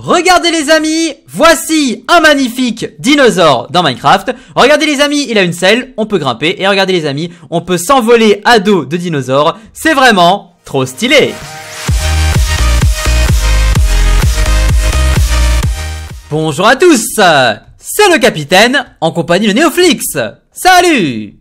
Regardez les amis, voici un magnifique dinosaure dans Minecraft. Regardez les amis, il a une selle, on peut grimper. Et regardez les amis, on peut s'envoler à dos de dinosaure C'est vraiment trop stylé Bonjour à tous C'est le capitaine en compagnie de Neoflix. Salut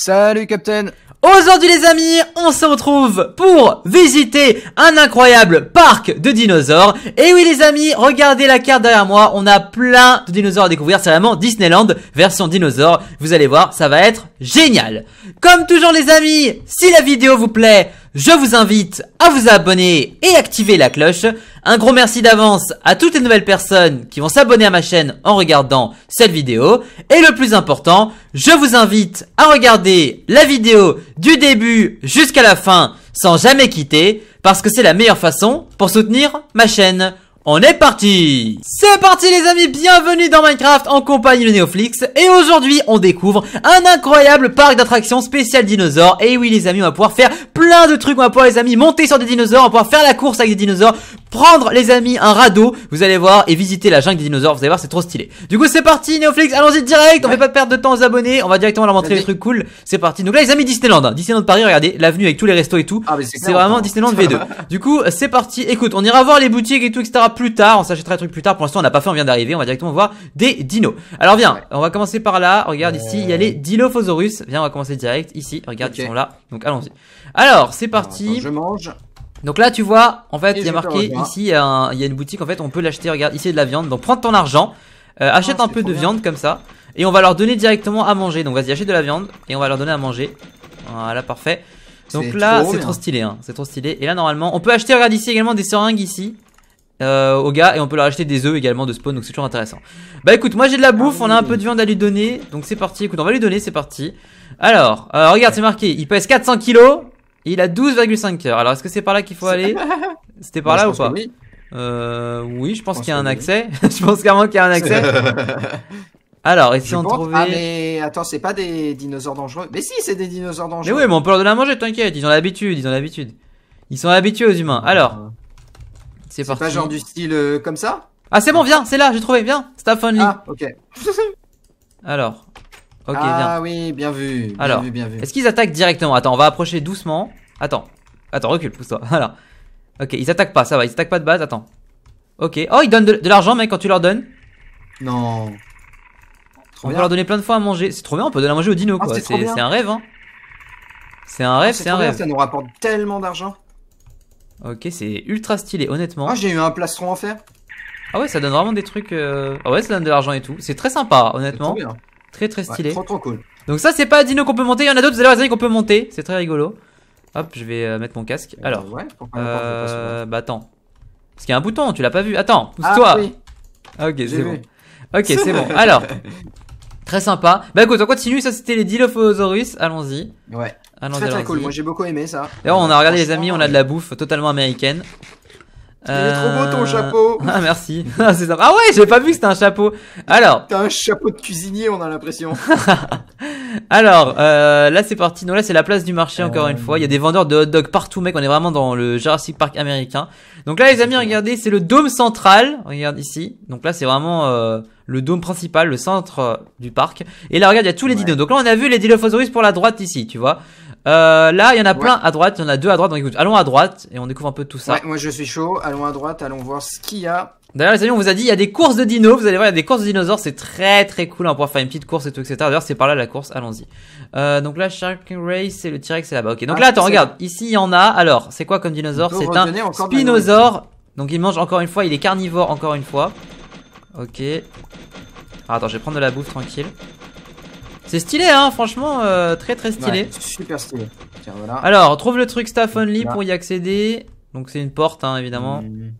Salut Captain Aujourd'hui les amis, on se retrouve pour visiter un incroyable parc de dinosaures. Et oui les amis, regardez la carte derrière moi, on a plein de dinosaures à découvrir, c'est vraiment Disneyland version dinosaure. Vous allez voir, ça va être génial. Comme toujours les amis, si la vidéo vous plaît, je vous invite à vous abonner et activer la cloche. Un gros merci d'avance à toutes les nouvelles personnes qui vont s'abonner à ma chaîne en regardant cette vidéo. Et le plus important, je vous invite à regarder la vidéo du début jusqu'à la fin sans jamais quitter parce que c'est la meilleure façon pour soutenir ma chaîne on est parti C'est parti les amis, bienvenue dans Minecraft en compagnie de Neoflix et aujourd'hui on découvre un incroyable parc d'attractions spécial dinosaures et oui les amis on va pouvoir faire plein de trucs, on va pouvoir les amis monter sur des dinosaures, on va pouvoir faire la course avec des dinosaures, prendre les amis un radeau, vous allez voir, et visiter la jungle des dinosaures, vous allez voir, c'est trop stylé. Du coup c'est parti Néoflix, allons-y direct, on fait pas perdre de temps aux abonnés, on va directement leur montrer les trucs cool, c'est parti. Donc là les amis Disneyland, hein. Disneyland Paris, regardez, l'avenue avec tous les restos et tout, ah, c'est vraiment hein. Disneyland V2. du coup c'est parti, écoute, on ira voir les boutiques et tout etc plus tard, on s'achètera des trucs plus tard, pour l'instant on n'a pas fait, on vient d'arriver, on va directement voir des dinos. Alors viens, on va commencer par là, regarde ici, il y a les Dilophosaurus, viens on va commencer direct, ici, regarde ils sont là, donc allons-y. Alors c'est parti. je mange. Donc là, tu vois, en fait, il y a marqué ici, il y a, une boutique, en fait, on peut l'acheter. Regarde, ici, il y a de la viande. Donc, prends ton argent, euh, ah, achète un peu de viande comme ça, et on va leur donner directement à manger. Donc, vas-y, achète de la viande, et on va leur donner à manger. Voilà, parfait. Donc là, c'est trop stylé, hein. c'est trop stylé. Et là, normalement, on peut acheter, regarde ici également, des seringues ici. Euh, aux gars et on peut leur acheter des œufs également de spawn donc c'est toujours intéressant Bah écoute moi j'ai de la ah bouffe on a un peu de viande à lui donner donc c'est parti écoute on va lui donner c'est parti Alors euh, regarde c'est marqué il pèse 400 kilos il a 12,5 heures. Alors, est-ce que c'est par là qu'il faut aller C'était par là bah, ou pas oui. Euh, oui. je pense, qu'il y a un accès. je pense clairement qu'il y a un accès. Alors, et si on trouvait. Ah, mais attends, c'est pas des dinosaures dangereux. Mais si, c'est des dinosaures dangereux. Mais oui, mais on peut leur donner à manger, t'inquiète. Ils ont l'habitude, ils ont l'habitude. Ils sont habitués aux humains. Alors, ah. c'est parti. pas genre du style euh, comme ça Ah, c'est bon, viens, c'est là, j'ai trouvé, viens. Staff only. Ah, ok. Alors, Ok, ah oui, bien vu. Bien Alors, est-ce qu'ils attaquent directement Attends, on va approcher doucement. Attends, attends, recule, pousse-toi. Ok, ils attaquent pas, ça va, ils attaquent pas de base, attends. Ok. Oh, ils donnent de, l'argent, mec, quand tu leur donnes. Non. Trop on peut leur donner plein de fois à manger. C'est trop bien, on peut donner à manger au dino ah, quoi. C'est un rêve, hein. C'est un ah, rêve, c'est un rêve. ça nous rapporte tellement d'argent. Ok, c'est ultra stylé, honnêtement. Ah, j'ai eu un plastron en fer. Ah ouais, ça donne vraiment des trucs. Euh... Ah ouais, ça donne de l'argent et tout. C'est très sympa, honnêtement. Très très stylé. trop cool. Donc ça c'est pas Dino qu'on peut monter, il y en a d'autres, vous allez voir qu'on peut monter, c'est très rigolo. Hop, je vais euh, mettre mon casque. Euh, Alors, ouais, euh, bah attends. Parce qu'il y a un bouton, tu l'as pas vu. Attends, pousse-toi. Ah, oui. Ah, ok, c'est bon. Ok, c'est bon. Alors, très sympa. Bah écoute, on continue, ça c'était les Dilophosaurus, allons-y. Ouais. Allons très très cool, moi j'ai beaucoup aimé ça. Et on a regardé les amis, on a de la bouffe totalement américaine. Il trop beau ton euh, chapeau. Ah merci. Ah, c'est Ah ouais, j'ai pas vu que c'était un chapeau. Alors. T'as un chapeau de cuisinier, on a l'impression. Alors euh, là c'est parti. Non là c'est la place du marché encore une euh. fois. Il y a des vendeurs de hot dog partout, mec. On est vraiment dans le Jurassic Park américain. Donc là les amis, regardez, c'est le dôme central. Regarde ici. Donc là c'est vraiment le dôme principal, le centre du parc. Et là regarde, il y a tous les dinos. Donc là on a vu les Dilophosaurus pour la droite ici, tu vois. Euh, là, il y en a plein à droite, il y en a deux à droite, donc écoute, allons à droite et on découvre un peu tout ça. Ouais, moi je suis chaud, allons à droite, allons voir ce qu'il y a. D'ailleurs les amis, on vous a dit, il y a des courses de dinos, vous allez voir, il y a des courses de dinosaures, c'est très très cool, hein. on pouvoir faire une petite course et tout, etc. D'ailleurs c'est par là la course, allons-y. Euh, donc là, Shark Race, c'est le T-Rex, c'est là-bas, ok. Donc ah, là, attends, regarde, ici il y en a, alors, c'est quoi comme dinosaure C'est un spinosaure, donc il mange encore une fois, il est carnivore encore une fois. Ok. Ah, attends, je vais prendre de la bouffe tranquille. C'est stylé, hein, franchement, euh, très très stylé. super stylé. Tiens, voilà. Alors, trouve le truc staff only pour y accéder. Donc c'est une porte, hein, évidemment. Hmm.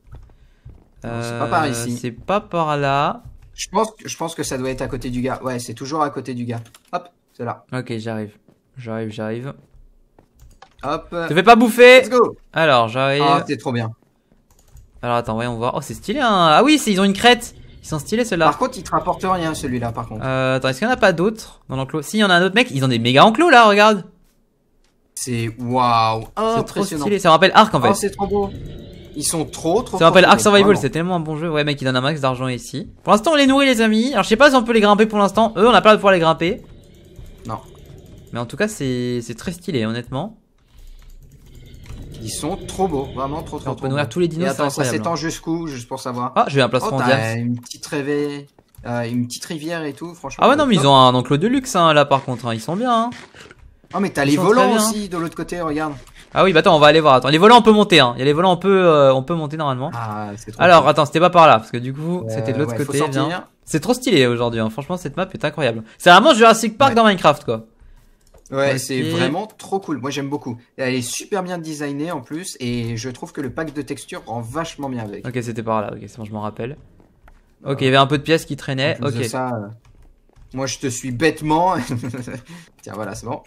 Euh, c'est pas par ici. C'est pas par là. Je pense, que, je pense que ça doit être à côté du gars. Ouais, c'est toujours à côté du gars. Hop, c'est là. Ok, j'arrive. J'arrive, j'arrive. Hop. Te fais pas bouffer. Let's go. Alors, j'arrive. Ah, t'es trop bien. Alors, attends, voyons voir. Oh, c'est stylé, hein. Ah oui, ils ont une crête. Ils sont stylés ceux-là. Par contre, il te rapporte rien celui-là, par contre. Euh, attends, est-ce qu'il y en a pas d'autres dans l'enclos Si, il y en a un autre mec, ils ont des méga enclos là, regarde. C'est waouh, oh, impressionnant. Trop stylé. Ça me rappelle Ark en fait. Oh, c'est trop beau. Ils sont trop trop. Ça me rappelle Ark Survival, c'est tellement un bon jeu. Ouais, mec, il donne un max d'argent ici. Pour l'instant, on les nourrit, les amis. Alors, je sais pas si on peut les grimper pour l'instant. Eux, on a peur de pouvoir les grimper. Non. Mais en tout cas, c'est très stylé, honnêtement. Ils sont trop beaux, vraiment trop trop. On peut nourrir tous les dinosaures. attends, ça s'étend jusqu'où, juste pour savoir. Ah, j'ai un placement oh, Une petite Euh, une petite rivière et tout, franchement. Ah ouais, non, mais ils ont un enclos de luxe, hein, là, par contre, hein. ils sont bien. Hein. Oh, mais t'as les volants aussi de l'autre côté, regarde. Ah oui, bah attends, on va aller voir. Attends, les volants, on peut monter. Hein. Il y a les volants, on peut, euh, on peut monter normalement. Ah, trop Alors, attends, c'était pas par là, parce que du coup, c'était de l'autre côté. C'est trop stylé aujourd'hui. Hein. Franchement, cette map est incroyable. C'est vraiment Jurassic Park dans Minecraft, quoi. Ouais, c'est vraiment trop cool. Moi, j'aime beaucoup. Elle est super bien designée en plus, et je trouve que le pack de textures rend vachement bien avec. Ok, c'était par là. Ok, c'est bon, je m'en rappelle. Ok, il y avait un peu de pièces qui traînaient. Ok. Ça, euh, Moi, je te suis bêtement. Tiens, voilà, c'est bon.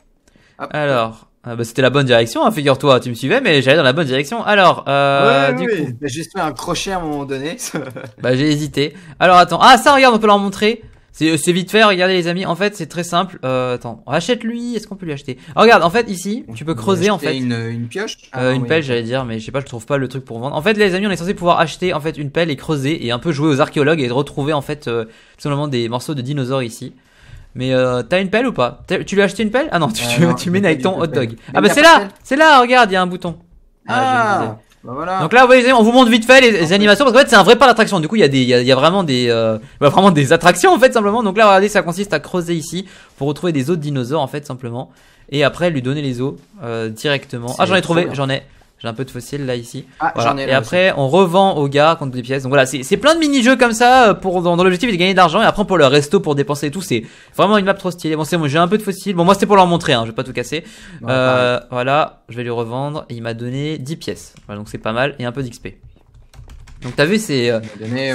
Alors, euh, bah, c'était la bonne direction, hein, figure-toi. Tu me suivais, mais j'allais dans la bonne direction. Alors, euh, ouais, du coup, bah, j'ai juste fait un crochet à un moment donné. bah, j'ai hésité. Alors, attends. Ah, ça, regarde, on peut leur montrer. Euh, c'est vite fait, regardez les amis. En fait, c'est très simple. Euh, attends, achète-lui. Est-ce qu'on peut lui acheter Regarde, en fait, ici, tu peux creuser en fait. Une, une pioche euh, ah, Une pelle, j'allais dire, mais je sais pas, je trouve pas le truc pour vendre. En fait, les amis, on est censé pouvoir acheter en fait une pelle et creuser et un peu jouer aux archéologues et retrouver en fait euh, tout simplement des morceaux de dinosaures ici. Mais euh, t'as une pelle ou pas Tu lui as acheté une pelle Ah non, euh, tu, tu, mets mènes ton hot dog. ah bah c'est là C'est là, regarde, il y a un bouton. ah, ah bah, Donc là, vous voyez, on vous montre vite fait les, animations parce qu'en fait, c'est un vrai parc d'attraction. Du coup, il y, a des, il y, a, vraiment des, euh, bah, vraiment des attractions en fait simplement. Donc là, regardez, ça consiste à creuser ici pour retrouver des os de dinosaures en fait simplement, et après lui donner les os euh, directement. Ah, j'en ai trouvé, j'en ai. J'ai un peu de fossiles là ici. Ah, et après, on revend aux gars contre des pièces. Donc voilà, c'est plein de mini-jeux comme ça euh, pour dans, l'objectif de gagner de l'argent. Et après, pour le resto, pour dépenser et tout, c'est vraiment une map trop stylée. Bon, c'est bon, j'ai un peu de fossiles. Bon, moi, c'était pour leur montrer, hein, je vais pas tout casser. Euh, voilà, je vais lui revendre. Et il m'a donné 10 pièces. Voilà, donc c'est pas mal. Et un peu d'XP. Donc t'as vu, c'est euh,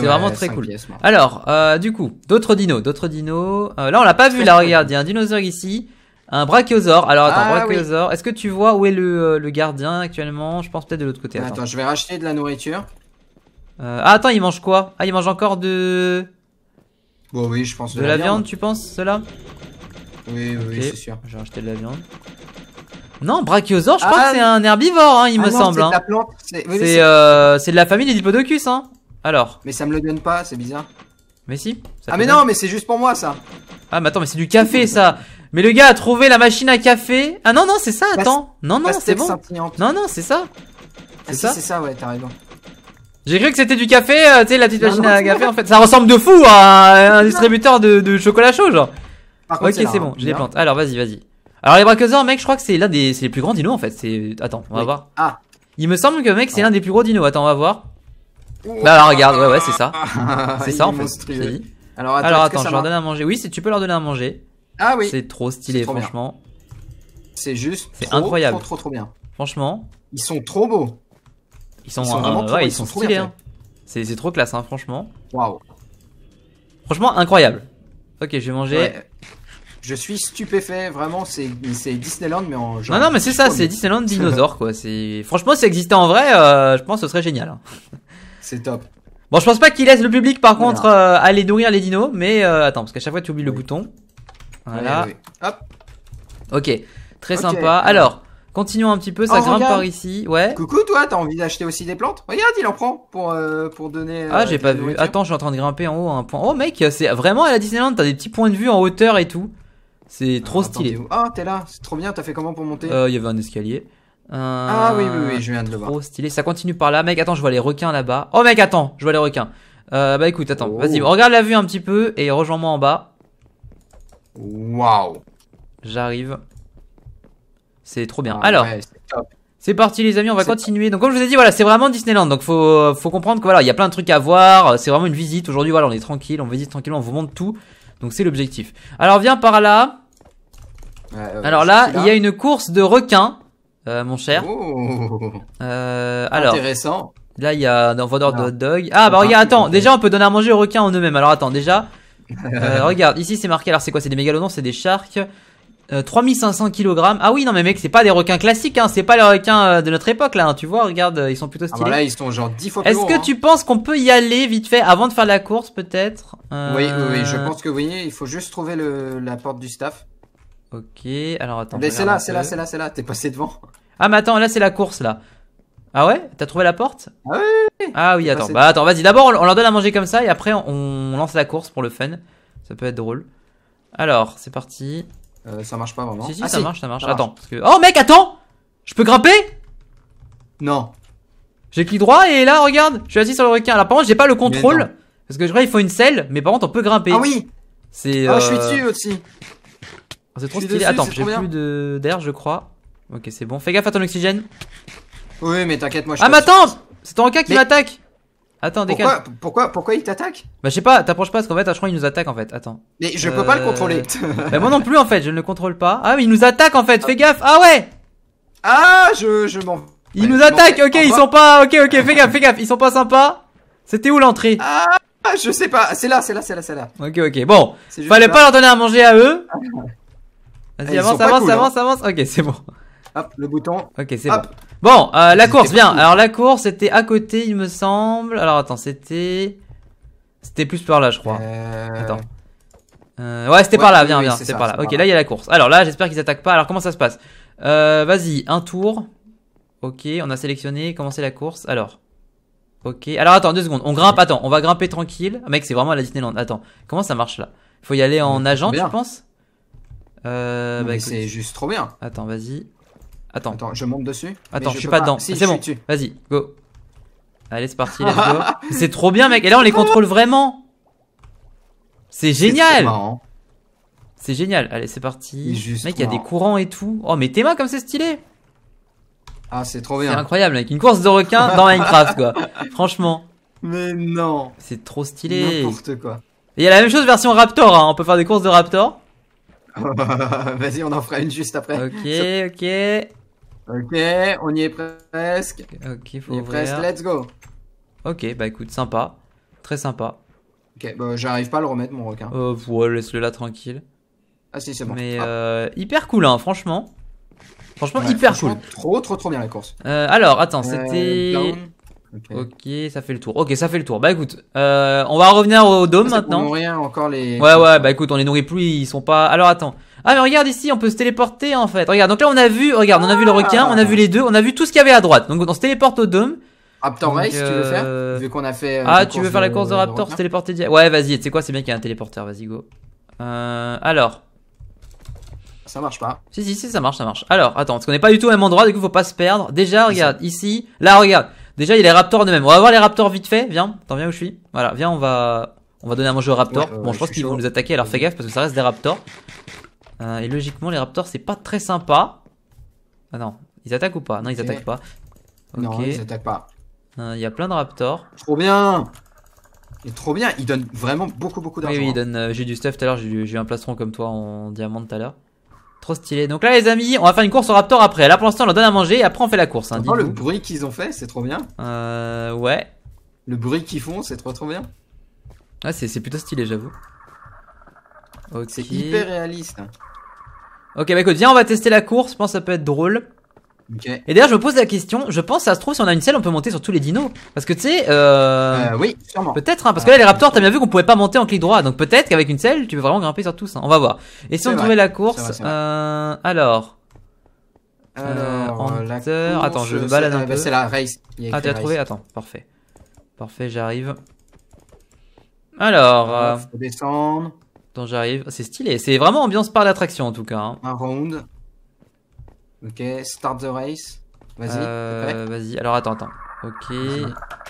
vraiment très cool. Alors, du coup, d'autres dinos, d'autres dinos. là, on l'a pas vu, là, regarde, il y a un dinosaure ici. Un brachiosaure. Alors attends, ah brachiosaur. Est-ce que tu vois où est le, euh, le gardien actuellement Je pense peut-être de l'autre côté. Bah, attends. je vais racheter de la nourriture. Euh, ah attends, il mange quoi Ah, il mange encore de. Bon bah oui, je pense. De, de la, viande. tu penses cela Oui, oui, c'est sûr. J'ai racheté de la viande. Non, brachiosaure, je ah que c'est un herbivore, hein, il ah me semble. C'est hein. Euh, c'est de la famille des Dipodocus hein. Alors. Mais ça me le donne pas, c'est bizarre. Mais si. Ça ah mais non, mais c'est juste pour moi ça. Ah mais attends, mais c'est du café ça. Mais le gars a trouvé la machine à café. Ah non, non, c'est ça, attends. Non, non, c'est bon. Non, non, c'est ça. Ah c'est ça, c'est ça, ouais, t'as raison. J'ai cru que c'était du café, euh, tu sais, la petite machine à café en fait. Ça ressemble de fou à un distributeur de, chocolat chaud, genre. ok, c'est bon, hein, je les plante Alors, vas-y, vas-y. Alors, les braqueurs mec, je crois que c'est l'un des les plus grands dinos en fait. C'est Attends, on va voir. Ah. Il me semble que, mec, c'est ah. l'un des plus gros dinos. Attends, on va voir. Bah, regarde, ouais, ouais, c'est ça. c'est ça en fait. Alors, attends, alors, attends je leur donne à manger. Oui, tu peux leur donner à manger. Ah oui. C'est trop stylé, franchement. C'est juste. C'est incroyable. Trop, trop, trop bien. Franchement. Ils sont trop beaux. Ils sont, vraiment trop ils, sont, stylés. Hein. C'est trop classe, hein, franchement. Waouh. Franchement, incroyable. Ok, je vais manger Je suis stupéfait, vraiment, c'est Disneyland, mais en genre. Non, non, mais c'est ça, c'est Disneyland dinosaure, quoi. Franchement, si ça existait en vrai, euh, je pense que ce serait génial. Hein. C'est top. Bon, je pense pas qu'ils laisse le public, par contre, euh, aller nourrir les dinos, mais euh, attends, parce qu'à chaque fois, tu oublies le bouton. Voilà. Eh Hop. Ok, très sympa. Alors, continuons un petit peu, ça grimpe par ici. Ouais. Coucou toi, t'as envie d'acheter aussi des plantes Regarde, il en prend pour, euh, pour donner. ah, euh, j'ai pas vu. Attends, je suis en train de grimper en haut un point. Oh mec, c'est vraiment à la Disneyland, t'as des petits points de vue en hauteur et tout. C'est ah, trop stylé. Ah, t'es là, c'est trop bien, t'as fait comment pour monter euh, Il y avait un escalier. Euh, ah oui, oui, oui, je viens de le voir. Trop stylé, ça continue par là. Mec, attends, je vois les requins là-bas. Oh mec, attends, je vois les requins. bah écoute, attends, oh. vas-y, regarde la vue un petit peu et rejoins-moi en bas. Waouh J'arrive. C'est trop bien. Ah alors, c'est parti les amis, on va continuer. Donc comme je vous ai dit, voilà, c'est vraiment Disneyland. Donc faut, faut comprendre que voilà, il y a plein de trucs à voir. C'est vraiment une visite. Aujourd'hui, voilà, on est tranquille, on visite tranquillement, on vous montre tout. Donc c'est l'objectif. Alors viens par là. alors là, il y a une course de requins, euh, mon cher. Oh. Euh, alors. Intéressant. Là, il y a un vendeur de hot dog. Ah bah regarde, attends. Déjà, on peut donner à manger aux requins en eux-mêmes. Alors attends, déjà. Euh, regarde, ici c'est marqué, alors c'est quoi C'est des mégalodons, c'est des sharks. 3500 euh, kg. Ah oui, non mais mec, c'est pas des requins classiques, hein. c'est pas les requins euh, de notre époque là, hein. tu vois, regarde, ils sont plutôt ah bah stylés. là, ils sont genre 10 fois plus Est-ce que hein. tu penses qu'on peut y aller vite fait avant de faire la course peut-être oui, oui, je pense que oui, il faut juste trouver la porte du staff. Ok, alors attends. Mais c'est là, c'est là, c'est là, c'est là, t'es passé devant. Ah mais attends, là c'est la course là. Ah ouais T'as trouvé la porte Ah oui Ah oui, attends. Bah attends, vas-y. D'abord, on leur donne à manger comme ça et après, on lance la course pour le fun. Ça peut être drôle. Alors, c'est parti. Euh, ça marche pas vraiment. Si, si, ah, ça, Marche, ça marche, attends. Parce que... Oh mec, attends Je peux grimper Non. J'ai clic droit et là, regarde, je suis assis sur le requin. Alors, par contre, j'ai pas le contrôle. Parce que je crois qu'il faut une selle, mais par contre, on peut grimper. Ah oui C'est. Ah, je suis euh, dessus aussi. C'est trop stylé. attends, j'ai plus de d'air, je crois. Ok, c'est bon. Fais gaffe à ton oxygène. Oui, mais t'inquiète, moi je. Ah, mais attends C'est ton cas qui m'attaque Attends, décale. Pourquoi, pourquoi, pourquoi il t'attaque Bah, je sais pas, t'approches pas parce qu'en fait, je crois qu'il nous attaque en fait. Attends. Mais je peux pas le contrôler. Euh, bah, moi non plus en fait, je ne le contrôle pas. Ah, mais il nous attaque en fait, fais gaffe Ah ouais Ah, je, je m'en. Il nous attaque ok, ils sont pas. Ok, ok, fais gaffe, fais gaffe, ils sont pas sympas. C'était où l'entrée Ah, je sais pas, c'est là, c'est là, c'est là, c'est là. Ok, ok, bon. Fallait pas leur donner à manger à eux. Ah. Vas-y, avance, avance, hein. avance, avance, Ok, c'est bon. Hop, le bouton. Ok, c'est bon. Bon, euh, la course, bien. Alors la course, était à côté, il me semble. Alors attends, c'était... C'était plus par là, je crois. Euh, attends. Euh, ouais, c'était par là, bien, viens, bien, c'était par là. Ok, là, il y a la course. Alors là, j'espère qu'ils attaquent pas. Alors comment ça se passe euh, Vas-y, un tour. Ok, on a sélectionné, commencer la course. Alors. Ok, alors attends, deux secondes. On grimpe, attends, on va grimper tranquille. Mec, c'est vraiment à la Disneyland. Attends, comment ça marche là Faut y aller en agent, je pense penses euh, bah, C'est juste trop bien. Attends, vas-y. Attends. Attends, je monte dessus. Attends, je, suis pas, dedans. c'est bon. Vas-y, go. Allez, c'est parti, let's go. c'est trop bien, mec. Et là, on les contrôle vraiment. C'est génial. C'est génial. Allez, c'est parti. Mec, il y a des courants et tout. Oh, mais Théma, comme c'est stylé. Ah, c'est trop bien. C'est incroyable, Avec Une course de requin dans Minecraft, quoi. Franchement. Mais non. C'est trop stylé. N'importe quoi. il y a la même chose version Raptor. Hein. On peut faire des courses de Raptor. Vas-y, on en fera une juste après. Ok, ok. Ok, on y est presque. Ok, faut on y est presque, let's go. Ok, bah écoute, sympa. Très sympa. Ok, bah j'arrive pas à le remettre, mon requin. Euh, oh, ouais, laisse-le là tranquille. Ah si, c'est bon. Mais ah. euh, hyper cool, hein, franchement. Franchement, hyper cool. Trop, trop, trop bien la course. Euh, alors, attends, euh, c'était. ok, ça fait le tour. Ok, ça fait le tour. Bah écoute, euh, on va revenir au dôme maintenant. On encore les. Ouais, ouais, bah écoute, on les nourrit plus, ils sont pas. Alors attends, ah mais regarde ici, on peut se téléporter en fait. Regarde, donc là on a vu, regarde, on a vu le ah. requin, on a vu les deux, on a vu tout ce qu'il y avait à droite. Donc on se téléporte au dôme. Ah, Raptor tu veux faire euh, qu'on a fait. Euh, ah, tu veux faire la course de, Raptor, se téléporter Ouais, vas-y, tu sais quoi, c'est bien qu'il y a un téléporteur, vas-y, go. Euh, alors. Ça marche pas. Si, si, si, ça marche, ça marche. Alors, attends, parce qu'on n'est pas du tout au même endroit, du coup, faut pas se perdre. Déjà, regarde, ici, là, regarde. Déjà, il y a les raptors de même. On va voir les raptors vite fait, viens, t'en viens où je suis. Voilà, viens, on va. On va donner à manger aux raptors. Euh, bon, je pense qu'ils vont nous attaquer, alors fais gaffe parce que ça reste des raptors. Euh, et logiquement, les Raptors, c'est pas très sympa. Ah non, ils attaquent ou pas Non, ils attaquent pas. Non, ils attaquent pas. Il y a plein de Raptors. Trop bien trop bien, ils donnent vraiment beaucoup beaucoup d'argent. Oui, oui, euh, j'ai du stuff tout à l'heure, j'ai eu un plastron comme toi en diamant tout à l'heure. Trop stylé. Donc là, les amis, on va faire une course au raptor après. Là, pour l'instant, on leur donne à manger et après, on fait la course. Hein, le bruit qu'ils ont fait, c'est trop bien. Euh, ouais. Le bruit qu'ils font, c'est trop trop bien. ah c'est plutôt stylé, j'avoue. Ok. C'est hyper réaliste. Ok, bah écoute, viens, on va tester la course. Je pense que ça peut être drôle. Et d'ailleurs, je me pose la question. Je pense, ça se trouve, si on a une selle, on peut monter sur tous les dinos. Parce que tu sais, euh... euh oui, sûrement. Peut-être, hein, parce que là, les raptors, t'as bien vu qu'on pouvait pas monter en clic droit. Donc peut-être qu'avec une selle, tu peux vraiment grimper sur tous. Hein. On va voir. Et si on trouvait la course, euh... alors. Alors, euh, attends, je me balade un euh, bah, peu. C'est la race. Ah, t'as trouvé Attends, parfait. Parfait, j'arrive. Alors. Faut descendre. Attends, j'arrive. C'est stylé. C'est vraiment ambiance par l'attraction en tout cas. Hein. Un round. Ok, start the race. Vas-y, Euh, vas-y. Alors attends, attends. Ok.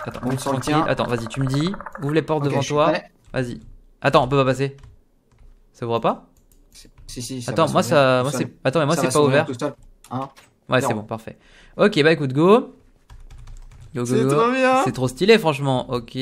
Attends, on Attends, vas-y, tu me dis. Ouvre les portes devant toi. Vas-y. Attends, on peut pas passer. Ça ouvre pas Si, si, Attends, moi ça, moi c'est. Attends, mais moi c'est pas ouvert. Hein ouais, c'est bon, parfait. Ok, bah écoute, go. Go, go, C'est trop stylé, franchement. Ok.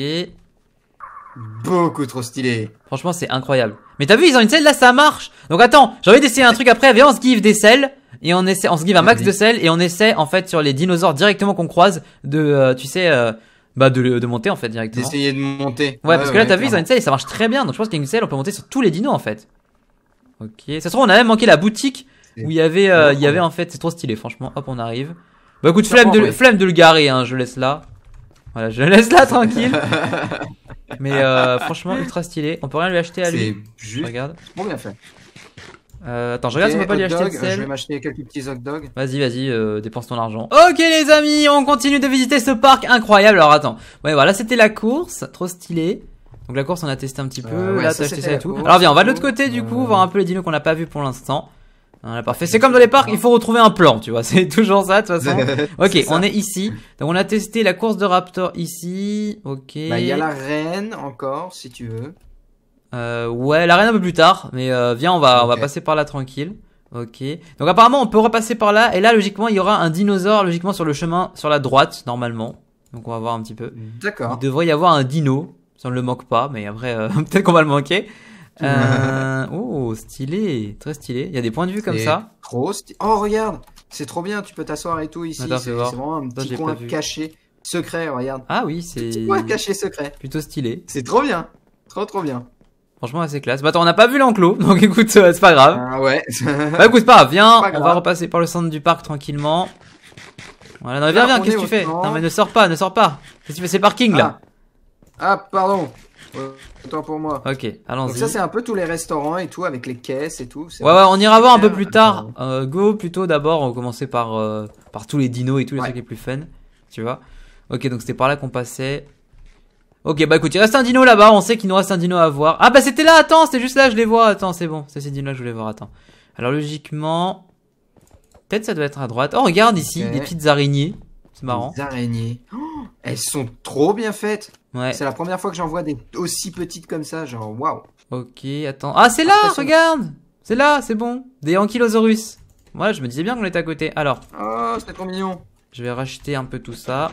Beaucoup trop stylé. Franchement, c'est incroyable. Mais t'as vu, ils ont une selle là, ça marche. Donc attends, j'ai envie d'essayer un truc après. Viens, on se give des selles et on essaie, on se give un max de sel et on essaie en fait sur les dinosaures directement qu'on croise de, euh, tu sais, euh, bah de, de, monter en fait directement. D'essayer de monter. Ouais, parce que là t'as vu ils ont une selle et ça marche très bien donc je pense une selle on peut monter sur tous les dinos en fait. Ok, ça se trouve on a même manqué la boutique où il y avait, euh, il y avait en fait c'est trop stylé franchement. Hop on arrive. Bah écoute flemme de, flemme de le garer hein, je laisse là. Voilà, je laisse là tranquille. Mais euh, franchement, ultra stylé. On peut rien lui acheter à lui. juste. Regarde. Bon, bien fait. Euh, attends, je regarde si on peut pas lui acheter Je vais m'acheter quelques petits hot dogs. Vas-y, vas-y, euh, dépense ton argent. Ok les amis, on continue de visiter ce parc incroyable. Alors attends, ouais voilà, c'était la course, trop stylé. Donc la course, on a testé un petit peu, ça tout. Alors viens, on va de l'autre côté du coup, voir un peu les dinos qu'on n'a pas vu pour l'instant parfait. C'est comme dans les parcs, il faut retrouver un plan, tu vois. C'est toujours ça, de toute façon. ok, on est ici. Donc, on a testé la course de Raptor ici. Ok. Bah, il y a la reine encore, si tu veux. Euh, ouais, la reine un peu plus tard. Mais euh, viens, on va, on va passer par là tranquille. Ok. Donc, apparemment, on peut repasser par là. Et là, logiquement, il y aura un dinosaure, logiquement, sur le chemin, sur la droite, normalement. Donc, on va voir un petit peu. D'accord. Il devrait y avoir un dino. Ça ne le manque pas, mais après, euh, peut-être qu'on va le manquer. Euh, oh, stylé, très stylé. Il y a des points de vue comme ça. Trop stylé. Oh, regarde, c'est trop bien, tu peux t'asseoir et tout ici. C'est vraiment un petit coin caché, secret, regarde. Ah oui, c'est. Petit coin caché, secret. Plutôt stylé. C'est trop bien. Trop, trop bien. Franchement, c'est classe. Bah attends, on n'a pas vu l'enclos, donc écoute, euh, c'est pas grave. Ah ouais. bah écoute, pas grave, viens, on va repasser par le centre du parc tranquillement. Voilà, non, viens, viens, qu'est-ce que tu fais Non, mais ne sors pas, ne sors pas. Qu'est-ce que tu fais C'est parking là. ah, ah pardon. Autant pour moi. Ok, allons-y. Donc ça, c'est un peu tous les restaurants et tout, avec les caisses et tout. Ouais, ouais, on ira voir un peu plus tard. Euh, go, plutôt d'abord, on va commencer par, euh, par tous les dinos et tous les trucs les plus fun. Tu vois Ok, donc c'était par là qu'on passait. Ok, bah écoute, il reste un dino là-bas, on sait qu'il nous reste un dino à voir. Ah bah c'était là, attends, c'était juste là, je les vois, attends, c'est bon, c'est ces dinos là je voulais voir, attends. Alors logiquement, peut-être ça doit être à droite. Oh regarde ici, les des petites araignées, c'est marrant. Des araignées. Oh, elles sont trop bien faites. Ouais. C'est la première fois que j'en vois des aussi petites comme ça, genre waouh. Ok, attends. Ah, c'est là, regarde C'est là, c'est bon. Des ankylosaurus. Moi je me disais bien qu'on était à côté. Alors. Oh, c'est trop mignon. Je vais racheter un peu tout ça.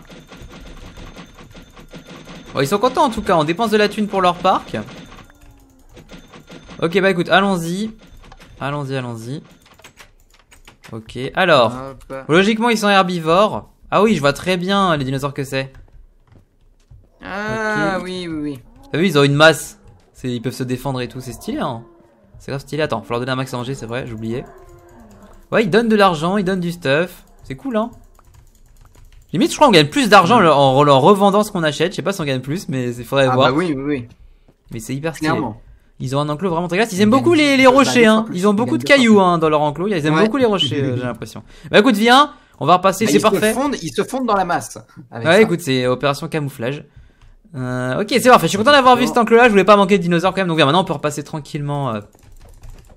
Oh ils sont contents en tout cas, on dépense de la thune pour leur parc. Ok, bah écoute, allons-y. Allons-y, allons-y. Ok, alors. Logiquement, ils sont herbivores. Ah oui, je vois très bien les dinosaures que c'est. Ah oui, oui, oui. T'as ah vu, ils ont une masse. Ils peuvent se défendre et tout, c'est stylé, hein C'est grave stylé. Attends, faut leur donner un max à manger, c'est vrai, j'oubliais. Ouais, ils donnent de l'argent, ils donnent du stuff. C'est cool, hein Limite, je crois qu'on gagne plus d'argent mm. en, en, revendant ce qu'on achète. Je sais pas si on gagne plus, mais il faudrait ah, voir. Ah oui, oui, oui. Mais c'est hyper stylé. Ils ont un enclos vraiment très classe. Ils aiment beaucoup les, rochers. Hein. Ils ont beaucoup de cailloux hein, dans leur enclos. Ils aiment beaucoup les rochers, euh, j'ai l'impression. Bah écoute, viens, on va repasser. Bah, c'est parfait. ils se fondent dans la masse. ouais, écoute, c'est opération camouflage. Euh, ok, c'est parfait. Je suis content d'avoir vu cet enclos là Je voulais pas manquer de dinosaures quand même. Donc bien, maintenant, on peut repasser tranquillement euh,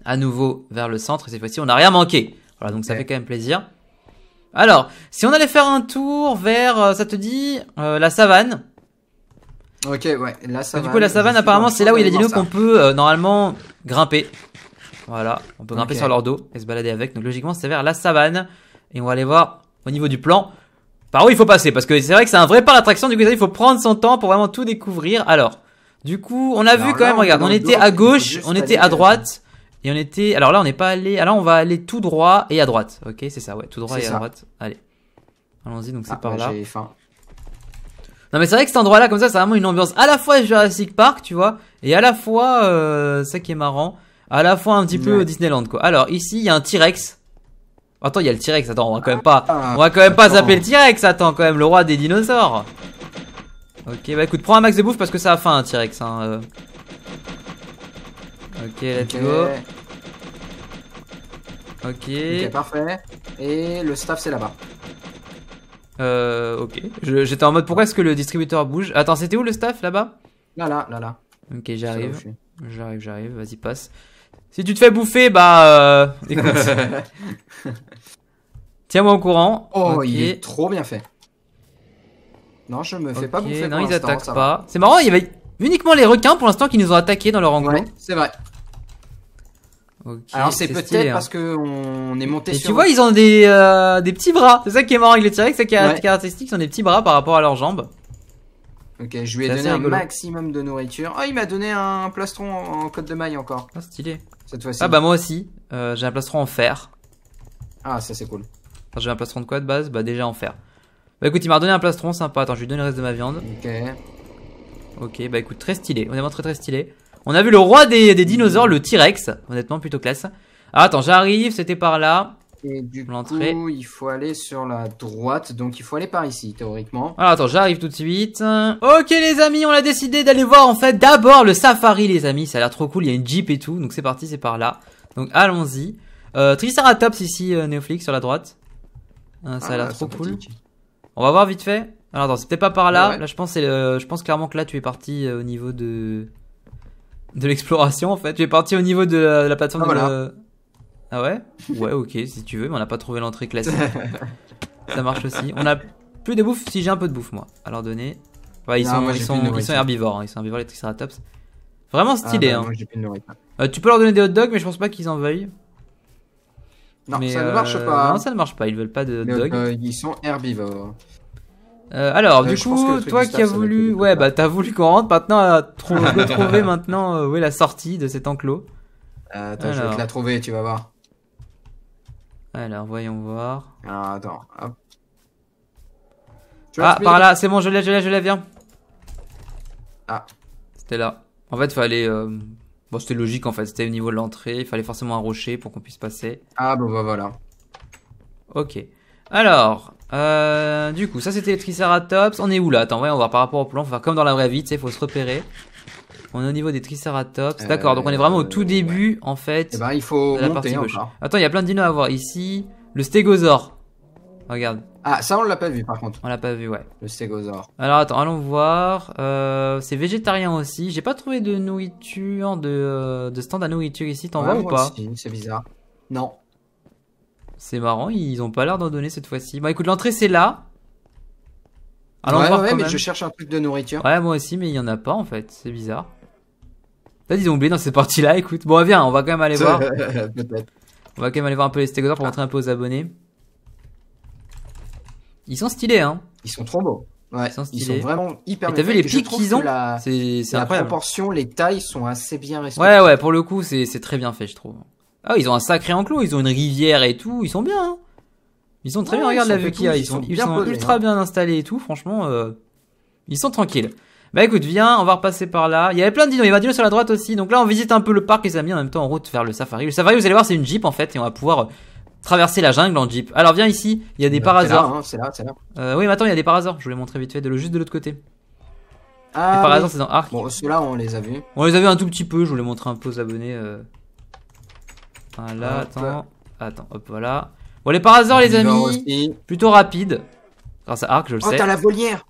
à nouveau vers le centre. Et cette fois-ci, on n'a rien manqué. Voilà, donc ça fait quand même plaisir. Alors, si on allait faire un tour vers, euh, ça te dit, euh, la savane. Ok, ouais, la savane. Du coup, la savane, apparemment, c'est là où il y a des dinos qu'on peut normalement grimper. Voilà, on peut grimper sur leur dos et se balader avec. Donc logiquement, c'est vers la savane. Et on va aller voir au niveau du plan. Par où il faut passer Parce que c'est vrai que c'est un vrai parc d'attractions du coup il faut prendre son temps pour vraiment tout découvrir. Alors, du coup, on a vu quand même, regarde, on était à gauche, on était à droite. Et on était. Alors là, on n'est pas allé. Alors ah on va aller tout droit et à droite. Ok, c'est ça, ouais. Tout droit et à droite. Allez. Allons-y, donc c'est ah, par là. Non, mais c'est vrai que cet endroit-là, comme ça, c'est vraiment une ambiance à la fois Jurassic Park, tu vois, et à la fois. Euh, ça qui est marrant. À la fois un petit peu Disneyland, quoi. Alors ici, il y a un T-Rex. Attends, il y a le T-Rex, attends, on va quand même pas. Ah, on va quand même pas zapper le T-Rex, attends, quand même, le roi des dinosaures. Ok, bah écoute, prends un max de bouffe parce que ça a faim un T-Rex. Hein, euh. Ok, let's go. Ok ok. parfait. Et le staff, c'est là-bas. Euh, ok. J'étais en mode, pourquoi est-ce que le distributeur bouge Attends, c'était où le staff là-bas Là, là, là, là. Ok, j'arrive. J'arrive, j'arrive, vas-y, passe. Si tu te fais bouffer, bah. Euh, écoute. Tiens-moi au courant. Oh, il est trop bien fait. Non, je me fais pas bouffer. Non, ils attaquent pas. C'est marrant, il y avait uniquement les requins pour l'instant qui nous ont attaqué dans leur engouement. c'est vrai. Alors c'est peut-être hein. parce que on est monté. sur... tu vois, ils ont des, euh, des petits bras. C'est ça qui est marrant avec les T-Rex, c'est ouais. caractéristique, ils ont des petits bras par rapport à leurs jambes. Ok, je lui ai donné un maximum de nourriture. Oh, il m'a donné un plastron en, de maille encore. Ah, stylé. Cette fois-ci. Ah, bah moi aussi. Euh, j'ai un plastron en fer. Ah, ça c'est cool. j'ai un plastron de quoi de base Bah, déjà en fer. Bah, écoute, il m'a redonné un plastron sympa. Attends, je lui donne le reste de ma viande. Ok. Ok, bah écoute, très stylé. on vraiment très très stylé. On a vu le roi des, des dinosaures, le T-Rex. Honnêtement, plutôt classe. Ah, attends, j'arrive. C'était par là. Et du il faut aller sur la droite, donc il faut aller par ici, théoriquement. Alors attends, j'arrive tout de suite. Ok les amis, on a décidé d'aller voir en fait d'abord le safari les amis, ça a l'air trop cool, il y a une jeep et tout, donc c'est parti, c'est par là. Donc allons-y. Euh, Triceratops ici, euh, Néoflix sur la droite. Euh, ça a ah, l'air trop cool. On va voir vite fait. Alors attends, c'est peut-être pas par là. Là je pense, je pense clairement que là tu es parti euh, au niveau de... De l'exploration en fait. Tu es parti au niveau de la, plateforme ah, de... Ah ouais Ouais, ok, si tu veux, mais on n'a pas trouvé l'entrée classique. ça marche aussi. On a plus de bouffe si j'ai un peu de bouffe, moi. à leur donner. ils, sont, herbivores, hein. ils sont herbivores, les triceratops. Vraiment ah stylé. Bah, hein. euh, tu peux leur donner des hot dogs, mais je pense pas qu'ils en veuillent. Non, ça ne marche euh, pas. Non, ça ne marche pas, ils veulent pas de hot dogs. Euh, ils sont herbivores. alors, du coup, toi qui as voulu. Ouais, bah t'as voulu qu'on rentre maintenant à trouver, maintenant où est la sortie de cet enclos. attends, je vais te la trouver, tu vas voir. Alors, voyons voir. Ah, attends. Ah, par là, c'est bon, je l'ai, je l'ai, je l'ai, viens. Ah. C'était là. En fait, fallait. Euh, bon, c'était logique en fait, c'était au niveau de l'entrée. Il fallait forcément un rocher pour qu'on puisse passer. Ah, bon, bah voilà. Ok. Alors, euh, du coup, ça c'était Triceratops. On est où là Attends, voyons on va par rapport au plan. comme dans la vraie vie, tu sais, il faut se repérer. On est au niveau des Triceratops. Euh, d'accord, donc on est vraiment au tout début, en fait. Eh ben, il faut hein, Attends, il y a plein de dinos à voir. Ici, le stégosaure. Regarde. Ah, ça, on l'a pas vu, par contre. On l'a pas vu, ouais. Le stégosaure. Alors, attends, allons voir. Euh, c'est végétarien aussi. J'ai pas trouvé de nourriture, de, de stand à nourriture ici. T'en vois ou pas C'est bizarre. Non. C'est marrant, ils ont pas l'air d'en donner cette fois-ci. bah écoute, l'entrée, c'est là. Allons ouais, mais même. je cherche un truc de nourriture. Ouais, moi aussi, mais il y en a pas, en fait. C'est bizarre. Peut-être ils ont oublié dans cette partie-là, écoute. Bon, viens, on va quand même aller voir. on va quand même aller voir un peu les stégosaures pour ah. montrer un peu aux abonnés. Ils sont stylés, hein. Ils sont trop beaux. Ouais, ils sont, ils sont vraiment hyper. T'as vu les pics qu'ils ont la... C'est la portion, les tailles sont assez bien respectées. Ouais, ouais, pour le coup, c'est très bien fait, je trouve. Ah, ils ont un sacré enclos, ils ont une rivière et tout, ils sont bien. Hein ils sont très bien, regarde la vue qu'il y a, ils, sont, ultra hein. bien installés et tout, franchement, euh, ils sont tranquilles. Bah écoute, viens, on va repasser par là. Il y avait plein de dinos, il y avait sur la droite aussi. Donc là, on visite un peu le parc, les amis, en même temps en route vers le safari. Le safari, vous allez voir, c'est une jeep en fait, et on va pouvoir euh, traverser la jungle en jeep. Alors viens ici, il y a des bah, C'est là, hein, c'est là, euh, oui, mais attends, il y a des parasors. Je voulais montrer vite fait, de le, juste de l'autre côté. Ah, les c'est dans Arc. Bon, ceux-là, on les a vus. On les a vus un tout petit peu, je voulais montrer un peu aux abonnés. Euh. Voilà, attends. Attends, hop, voilà. Bon, les parasors, bah, les amis, plutôt rapide. Grâce à Arc, je le oh, sais. Oh, t'as la volière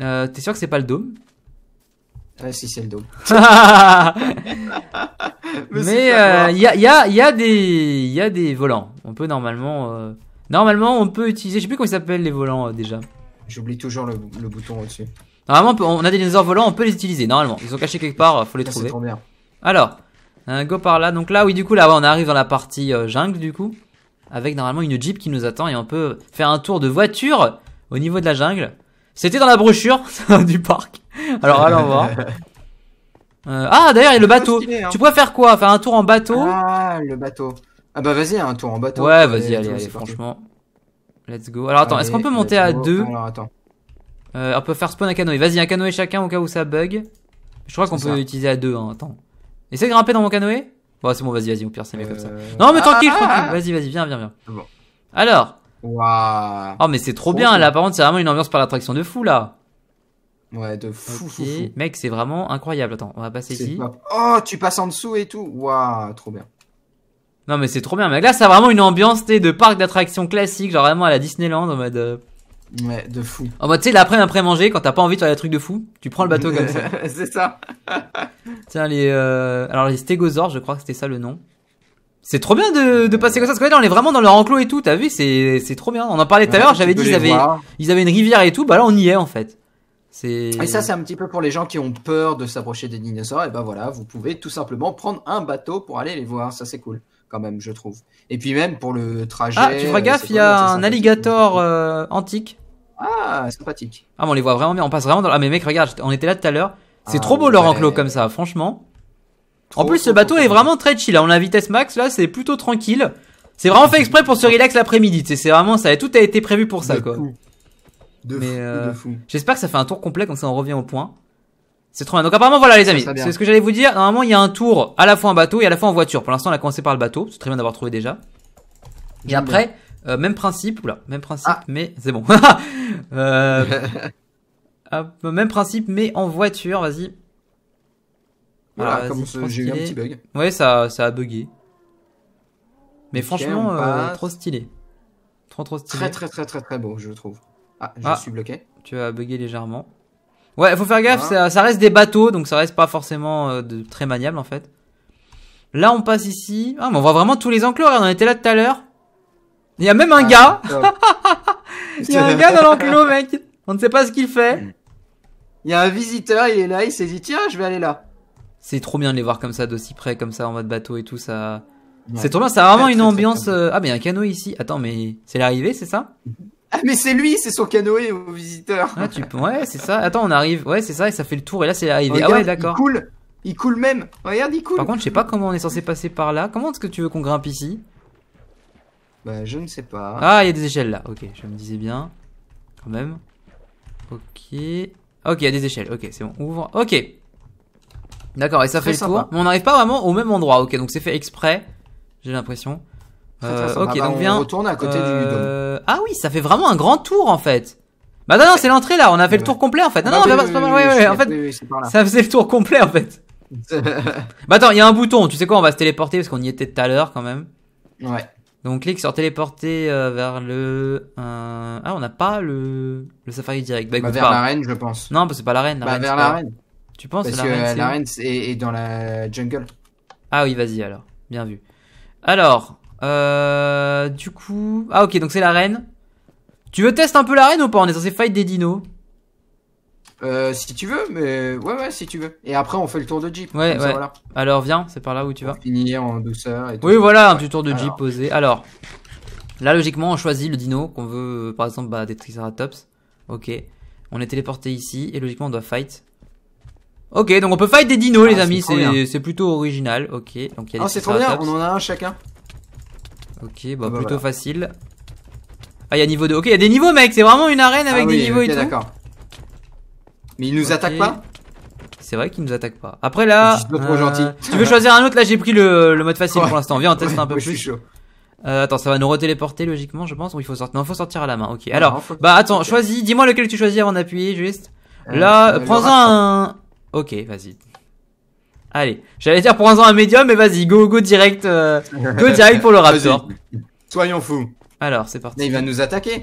euh, t'es sûr que c'est pas le dôme Ouais si c'est le dôme. Mais il euh, y, a, y, y, a des, y a des volants. On peut normalement. Euh, normalement, on peut utiliser. Je sais plus comment ils s'appellent les volants déjà. J'oublie toujours le, bouton au-dessus. Normalement, on a des dinosaures volants, on peut les utiliser. Normalement, ils sont cachés quelque part, faut les trouver. Alors, un go par là. Donc là, oui, du coup, là, on arrive dans la partie jungle, du coup, avec normalement une jeep qui nous attend et on peut faire un tour de voiture au niveau de la jungle. C'était dans la brochure du parc. Alors allons voir. Euh, ah d'ailleurs il y a le bateau. Hein. Tu pourrais faire quoi Faire un tour en bateau Ah le bateau. Ah bah vas-y un tour en bateau. Ouais vas-y allez, allez franchement. Let's go. Alors attends, est-ce qu'on peut monter à deux Alors attends. Euh, on peut faire spawn à canoë. Vas-y un canoë chacun au cas où ça bug. Je crois qu'on peut utiliser à deux. Hein. Attends. Essaye de grimper dans mon canoë. Bon c'est bon vas-y vas-y au pire c'est mieux euh, comme ça. Non mais tranquille tranquille. Ah, ah, ah. Vas-y vas-y viens viens viens. Alors Waouh. Oh, mais c'est trop, bien. Là, par contre, c'est vraiment une ambiance par l'attraction de fou, là. Ouais, de fou, fou, fou. Mec, c'est vraiment incroyable. Attends, on va passer ici. Oh, tu passes en dessous et tout. Wow trop bien. Non, mais c'est trop bien, mec. Là, c'est vraiment une ambiance, de parc d'attraction classique, genre vraiment à la Disneyland, en mode. Euh, ouais, de fou. En mode, tu sais, l'après, après manger, quand t'as pas envie de faire des trucs de fou, tu prends le bateau comme ça. c'est ça. Tiens, les. Euh, alors, les stégosaures, je crois que c'était ça le nom. C'est trop bien de, passer comme ça, parce que là, on est vraiment dans leur enclos et tout, t'as vu, c'est, trop bien. On en parlait tout à l'heure, j'avais dit, ils avaient, ils avaient une rivière et tout, bah là, on y est, en fait. C'est... Et ça, c'est un petit peu pour les gens qui ont peur de s'approcher des dinosaures, et ben voilà, vous pouvez tout simplement prendre un bateau pour aller les voir, ça c'est cool, quand même, je trouve. Et puis même pour le trajet. Ah, tu feras euh, gaffe, il y a un alligator euh, antique. Ah, sympathique. Ah, mais on les voit vraiment bien, on passe vraiment dans. Ah, mais mec, regarde, on était là tout à l'heure. C'est ah, trop beau leur enclos comme ça, franchement en plus, ce bateau est vraiment très chill. On hein. a la vitesse max, là, c'est plutôt tranquille. C'est vraiment fait exprès pour se relax l'après-midi. C'est vraiment ça. Tout a été prévu pour ça, quoi. De fou, euh, fou. J'espère que ça fait un tour complet, comme ça on revient au point. C'est trop bien. Donc apparemment, voilà les amis, c'est ce que j'allais vous dire. Normalement, il y a un tour à la fois en bateau et à la fois en voiture. Pour l'instant, on a commencé par le bateau. C'est très bien d'avoir trouvé déjà. Et après, euh, même principe. Oula, même principe, ah. mais c'est bon. euh, même principe, mais en voiture. Vas-y. Voilà, ah, comme j'ai eu un petit bug. Ouais, ça, ça a bugué. Mais franchement, euh, trop stylé. Trop, trop stylé. Très, très, très, très, très beau, je trouve. Ah, je ah. suis bloqué. Tu as bugué légèrement. Ouais, faut faire gaffe, ça, reste des bateaux, donc ça reste pas forcément euh, de, très maniable en fait. Là, on passe ici. Ah, mais on voit vraiment tous les enclos, on était là tout à l'heure. Il y a même un ah, gars. il y a un gars dans l'enclos, mec. On ne sait pas ce qu'il fait. Il y a un visiteur, il est là, il s'est dit tiens, je vais aller là c'est trop bien de les voir comme ça, d'aussi près, comme ça, en mode bateau et tout. Ça, c'est trop bien. Ça vraiment une ambiance. Euh, ah, mais il y a un canoë ici. Attends, mais c'est l'arrivée, c'est ça Ah, mais c'est lui, c'est son canoë eh, aux visiteurs. Ah, tu... Ouais, c'est ça. Attends, on arrive. Ouais, c'est ça, et ça fait le tour. Et là, c'est l'arrivée. Ah ouais, d'accord. Cool. Il coule même. Regarde, il coule. Par contre, je sais pas comment on est censé passer par là. Comment est-ce que tu veux qu'on grimpe ici Bah, je ne sais pas. Ah, il y a des échelles là. Ok, je me disais bien. Quand même. Ok. Ok, il y a des échelles. Ok, c'est bon. Ouvre. Ok. D'accord, et ça fait le tour. Mais on n'arrive pas vraiment au même endroit. Ok, donc c'est fait exprès. J'ai l'impression. Euh, ok, bah, donc on retourne à côté du euh, dôme. Ah oui, ça fait vraiment un grand tour en fait. Bah non, non, c'est l'entrée là. On a fait le tour complet en fait. Non, bah non, oui, oui, pas mal. en fait, ça faisait le tour complet en fait. Bah attends, il y a un bouton. Tu sais quoi On va se téléporter parce qu'on y était tout à l'heure quand même. ouais. Donc clique sur téléporter euh, vers le. euh, Ah, on n'a pas le le Safari direct. Bah, bah vers l'arène, je pense. Non, parce que c'est pas l'arène. Bah, vers l'arène. Tu penses que la, reine, est, dans la jungle. Ah oui, vas-y alors. Bien vu. Alors, euh, du coup... Ah ok, donc c'est la reine. Tu veux tester un peu la reine ou pas On est censé fight des dinos. Euh, si tu veux, mais ouais, ouais, si tu veux. Et après, on fait le tour de Jeep. Ouais, ouais. Alors, viens, c'est par là où tu vas. Finir en douceur. Et tout oui, voilà, un petit tour de Jeep posé. Alors, là, logiquement, on choisit le dino qu'on veut, par exemple, bah, des Triceratops. Ok. On est téléporté ici, et logiquement, on doit fight. Ok, donc on peut fight des dinos, ah, les amis, c'est plutôt original. Ok, donc il y a ah, c'est trop bien, on en a un chacun. Ok, ah, bah, plutôt facile. Ah, il y a niveau 2. Ok, il y a des niveaux, mec, c'est vraiment une arène avec ah des niveaux et tout. d'accord. Mais ils nous attaquent pas C'est vrai qu'ils nous attaquent pas. Après là. gentil. Euh, tu veux choisir un autre, là j'ai pris le, le, mode facile pour l'instant. Viens, on teste un peu plus. Je suis chaud. Euh, attends, ça va nous téléporter logiquement, je pense. Ou il faut sortir. faut sortir à la main. Ok. Alors, bah attends, choisis. Dis-moi lequel tu choisis avant d'appuyer, juste. Euh, là, euh, prends-en un. Ok, vas-y. Allez, j'allais dire pour un en un médium, mais vas-y, go, go direct, euh, go direct pour le Raptor. Soyons fous. Alors, c'est parti. Mais il va nous attaquer.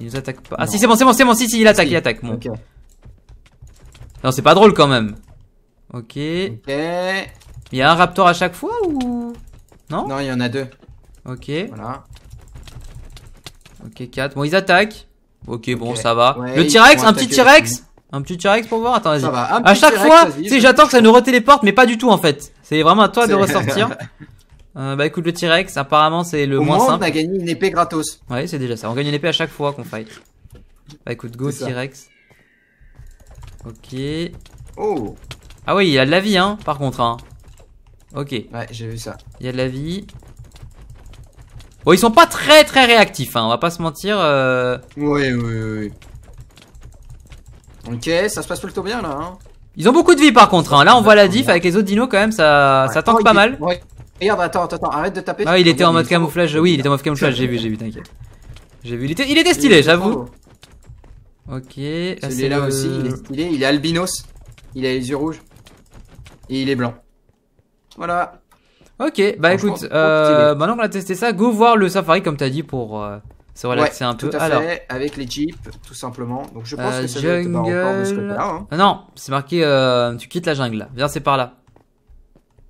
Il nous attaque pas. Ah si, c'est bon, c'est bon, c'est bon, si, si, il attaque, il attaque. Bon. Non, c'est pas drôle quand même. Ok. Il y a un Raptor à chaque fois ou Non Non, il y en a deux. Ok. Voilà. Ok, quatre Bon, ils attaquent. Ok, bon, ça va. le T-Rex, un petit T-Rex un petit T-Rex pour voir Attends, vas-y. À chaque fois, tu sais, j'attends que ça nous re-téléporte mais pas du tout en fait. C'est vraiment à toi de ressortir. Euh, bah écoute, le T-Rex, apparemment c'est le moins simple. On a gagné une épée gratos. Ouais, c'est déjà ça. On gagne une épée à chaque fois qu'on fight. Bah écoute, go T-Rex. Ok. Oh. Ah oui, il y a de la vie, hein, par contre. Hein. Ok. Ouais, j'ai vu ça. Il y a de la vie. Oh ils sont pas très très réactifs, hein, on va pas se mentir. Oui, oui, oui. Ok, ça se passe plutôt bien là. Hein. Ils ont beaucoup de vie par contre. Hein. Là, on voit la diff avec les autres dinos quand même, ça, tente oh, pas mal. Regarde, attends, attends, arrête de taper. Ah, il était en mode camouflage. Oui, il était en mode camouflage. J'ai vu, j'ai vu, t'inquiète. J'ai vu. Il était, stylé, j'avoue. Ok. Celui-là aussi, il est stylé. Il est albinos. Il a les yeux rouges. Et il est blanc. Voilà. Ok, bah écoute, euh, maintenant qu'on a testé ça, go voir le safari comme t'as dit pour. Euh vrai ouais, un peu. avec les jeeps, tout simplement. Donc je pense euh, que ça jungle... encore de ce non, c'est marqué euh, tu quittes la jungle. Là. Viens, c'est par là.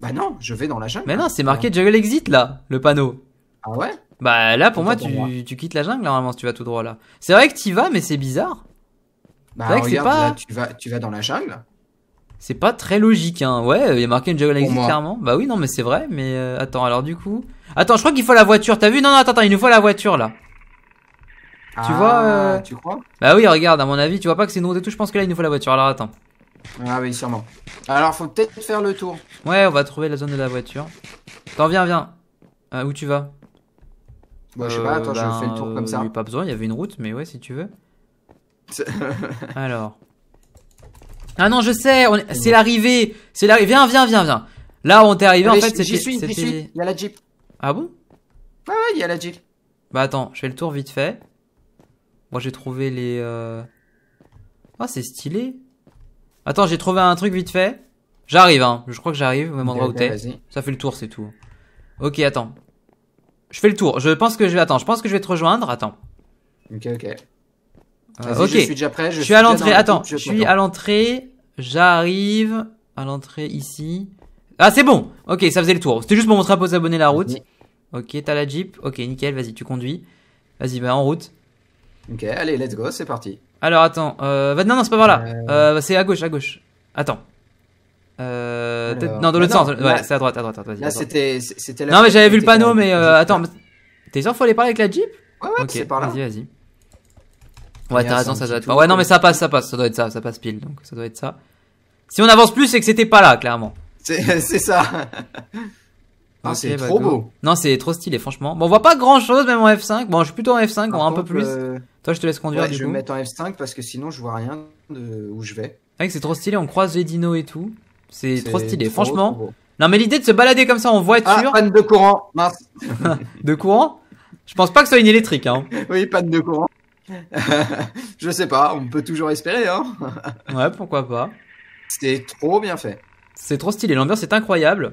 Bah non, je vais dans la jungle. Mais non, c'est marqué jungle exit là, le panneau. Ah ouais Bah là, pour moi, tu, tu quittes la jungle normalement si tu vas tout droit là. C'est vrai que tu vas, mais c'est bizarre. Bah regarde, tu vas, tu vas dans la jungle. C'est pas très logique, hein. Ouais, il y a marqué une jungle exit clairement. Bah oui, non, mais c'est vrai. Mais euh, attends, alors du coup. Attends, je crois qu'il faut la voiture. T'as vu Non, non, attends, attends, il nous faut la voiture là tu vois ah, euh, Tu crois Bah oui, regarde, à mon avis, tu vois pas que c'est une route et tout. Je pense que là, il nous faut la voiture. Alors attends. Ah oui, sûrement. Alors, faut peut-être faire le tour. Ouais, on va trouver la zone de la voiture. Attends, viens, viens. Euh, où tu vas Bah, je sais pas, attends, je euh, fais le tour bah, comme ça. pas besoin, il y avait une route, mais ouais, si tu veux. Alors. Ah non, je sais, c'est l'arrivée. C'est l'arrivée. Viens, viens, viens, viens. Là où on t'est arrivé, en fait, c'était. J'y suis, Il y a la Jeep. Ah bon Ouais, ouais, il y a la Jeep. Bah attends, je fais le tour vite fait. Moi j'ai trouvé les... Euh, ah c'est stylé. Attends, j'ai trouvé un truc vite fait. J'arrive, hein. Je crois que j'arrive au même endroit où t'es. Ça fait le tour, c'est tout. Ok, attends. Je fais le tour. Je pense que je vais... Attends, je pense que je vais te rejoindre. Attends. Ok, ok. Euh, ok. Je suis déjà prêt. Je, suis, à l'entrée. Attends, je suis à l'entrée. J'arrive à l'entrée ici. Ah, c'est bon. Ok, ça faisait le tour. C'était juste pour montrer à vos abonnés la route. Ok, t'as la Jeep. Ok, nickel. Vas-y, tu conduis. Vas-y, bah en route. Ok, allez, let's go, c'est parti. Alors attends, euh, non, non, c'est pas par là. Euh, euh bah, c'est à gauche, à gauche. Attends. Euh, non, dans l'autre bah, sens. ouais, c'est à droite, à droite, à droite. Là, c'était, c'était. Non, mais j'avais vu le panneau, mais euh, attends. T'es sûr faut aller parler avec la Jeep Ouais, ouais, c'est par là. Vas-y, vas-y. Ouais, t'as raison, ça doit être. Ouais, non, mais ça passe, ça passe, ça doit être ça, ça passe pile, donc ça doit être ça. Si on avance plus, c'est que c'était pas là, clairement. C'est ça. Ah, c'est trop beau. Non, c'est trop stylé, franchement. Bon, on voit pas grand chose, même en F5. Bon, je suis plutôt en F5, on un peu plus. Euh, Toi, je te laisse conduire. du coup. je vais me mettre en F5 parce que sinon, je vois rien de où je vais. C'est ah c'est trop stylé, on croise les dinos et tout. C'est trop stylé, franchement. non, mais l'idée de se balader comme ça en voiture. Ah, panne de courant, mince. de courant Je pense pas que ce soit une électrique, hein. oui, panne de courant. je sais pas, on peut toujours espérer, hein. ouais, pourquoi pas. C'est trop bien fait. C'est trop stylé, l'ambiance est incroyable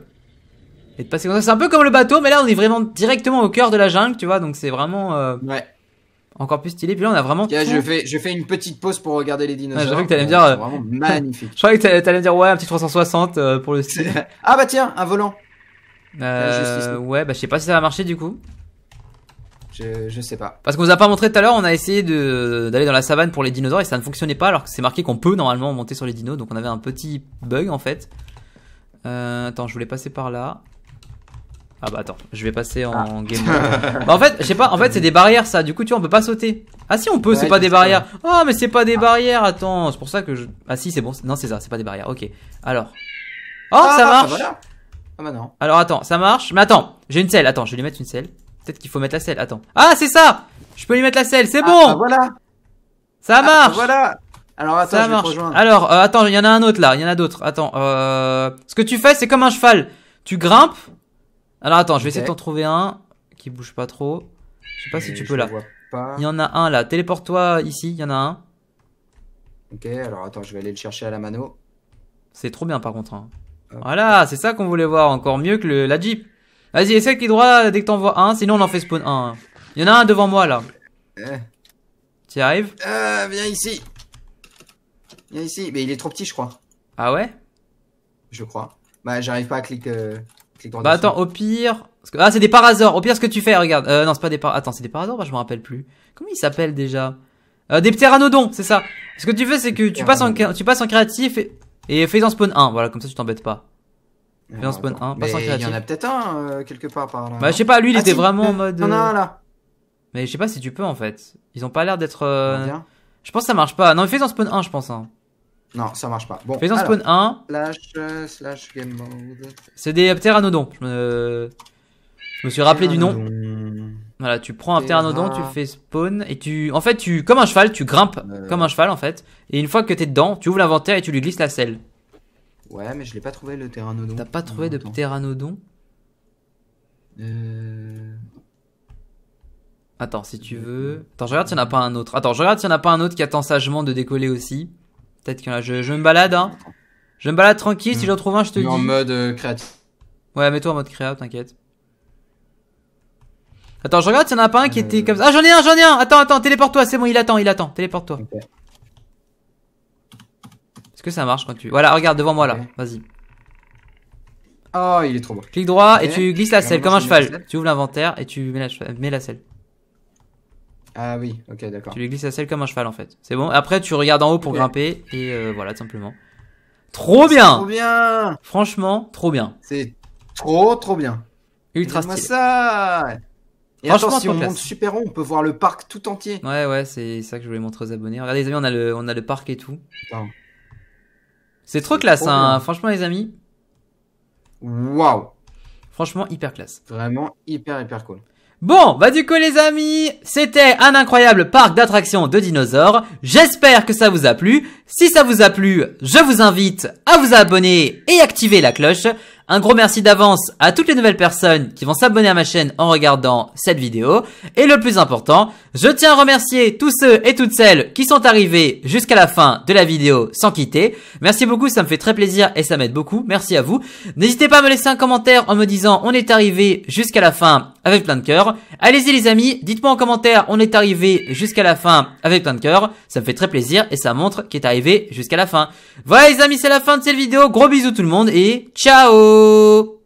et de C'est un peu comme le bateau, mais là on est vraiment directement au cœur de la jungle, tu vois, donc c'est vraiment euh, ouais. encore plus stylé. Puis là on a vraiment. je, fais, je fais une petite pause pour regarder les dinosaures. Euh, je croyais que t'allais me dire. vraiment magnifique. je que t'allais dire ouais, un petit 360 euh, pour le style. ah bah tiens, un volant. ouais, bah je sais pas si ça va marcher du coup. Je, je sais pas. Parce qu'on vous a pas montré tout à l'heure, on a essayé de d'aller dans la savane pour les dinosaures et ça ne fonctionnait pas alors que c'est marqué qu'on peut normalement monter sur les dinos, donc on avait un petit bug en fait. Euh, attends, je voulais passer par là. Ah bah attends, je vais passer en ah. game game. bah en fait, je sais pas, en fait c'est des barrières ça, du coup tu vois on peut pas sauter. Ah si on peut, c'est pas des barrières. oh, mais c'est pas des barrières, attends, c'est pour ça que je... Ah si c'est bon, non c'est ça, c'est pas des barrières, ok. Alors... Oh ah, ça bah marche Ah bah non. Alors attends, ça marche, mais attends, j'ai une selle, attends, je vais lui mettre une selle. Peut-être qu'il faut mettre la selle, attends. Ah c'est ça Je peux lui mettre la selle, c'est ah, bon bah voilà Ça marche Voilà alors attends, je marche. Alors euh, attends, il y en a un autre là, il y en a d'autres. Attends, euh... ce que tu fais, c'est comme un cheval. Tu grimpes, alors attends, je vais essayer de t'en trouver un qui bouge pas trop. Je sais pas si tu peux là. Il y en a un là. Téléporte-toi ici, il y en a un. Ok, alors attends, je vais aller le chercher à la mano. C'est trop bien par contre. Hein. Voilà, c'est ça qu'on voulait voir, encore mieux que le, la Jeep. Vas-y, essaie qui droit dès que t'en vois un, sinon on en fait spawn un. Il y en a un devant moi là. Eh. Tu y arrives euh, Viens ici. Viens ici, mais il est trop petit je crois. Ah ouais Je crois. Bah j'arrive pas à cliquer. Euh, bah attends, au pire. Ah, c'est des parasors. Au pire, ce que tu fais, regarde. Euh, non, c'est pas des parasaures. Attends, c'est des parasors. bah, je me rappelle plus. Comment ils s'appellent déjà euh, Des pteranodons, c'est ça. Ce que tu fais, c'est que tu passes, en, tu passes en créatif et, fais-en spawn 1. Voilà, comme ça, tu t'embêtes pas. Fais-en spawn 1, passe en créatif. Il y en a peut-être un euh, quelque part par là. Bah, je sais pas, lui, il ah, était vraiment en mode. Non, un euh, là. Mais je sais pas si tu peux en fait. Ils ont pas l'air d'être. Euh, je pense que ça marche pas. Non, mais fais-en spawn 1, je pense. Hein. Non, ça marche pas. Bon, fais spawn 1. Slash, euh, C'est des pteranodons. Je me, suis rappelé du nom. Voilà, tu prends un pteranodon, tu fais spawn et tu. En fait, tu comme un cheval, tu grimpes euh. comme un cheval en fait. Et une fois que t'es dedans, tu ouvres l'inventaire et tu lui glisses la selle. Ouais, mais je l'ai pas trouvé le pteranodon. T'as pas trouvé de pteranodon euh... Attends, si tu veux. Attends, je regarde s'il n'y en a pas un autre. Attends, je regarde s'il n'y en a pas un autre qui attend sagement de décoller aussi. Peut-être qu'il y en a. Je, me balade, hein. Je me balade tranquille. Si hmm. j'en trouve un, je te dis. En mode euh, créatif. Ouais, mets-toi en mode créa, t'inquiète. Attends, je regarde s'il y en a pas un qui était euh. comme ça. Ah, j'en ai un, j'en ai un. Attends, attends, téléporte-toi. C'est bon, il attend, il attend. Téléporte-toi. Est-ce que ça marche quand tu. Voilà, regarde devant moi là. Vas-y. Oh, il est trop beau. Clique droit et tu glisses la selle comme un cheval. Tu ouvres l'inventaire et tu mets la selle. Ah oui, ok, d'accord. Tu les glisses à selle comme un cheval en fait. C'est bon. Après, tu regardes en haut pour grimper et euh, voilà, tout simplement. Trop bien Trop bien Franchement, trop bien. C'est trop, trop bien. Ultra stylé. ça et Franchement, si on monte super haut, on peut voir le parc tout entier. Ouais, ouais, c'est ça que je voulais montrer aux abonnés. Regardez les amis, on a le, on a le parc et tout. C'est trop classe, hein. franchement les amis. Waouh Franchement, hyper classe. Vraiment hyper, hyper cool. Bon, bah du coup les amis, c'était un incroyable parc d'attractions de dinosaures. J'espère que ça vous a plu. Si ça vous a plu, je vous invite à vous abonner et activer la cloche. Un gros merci d'avance à toutes les nouvelles personnes qui vont s'abonner à ma chaîne en regardant cette vidéo. Et le plus important, je tiens à remercier tous ceux et toutes celles qui sont arrivés jusqu'à la fin de la vidéo sans quitter. Merci beaucoup, ça me fait très plaisir et ça m'aide beaucoup. Merci à vous. N'hésitez pas à me laisser un commentaire en me disant on est arrivé jusqu'à la fin avec plein de cœur. Allez-y les amis, dites-moi en commentaire on est arrivé jusqu'à la fin avec plein de cœur. Ça me fait très plaisir et ça montre qu'il est arrivé jusqu'à la fin. Voilà les amis, c'est la fin de cette vidéo. Gros bisous tout le monde et ciao you.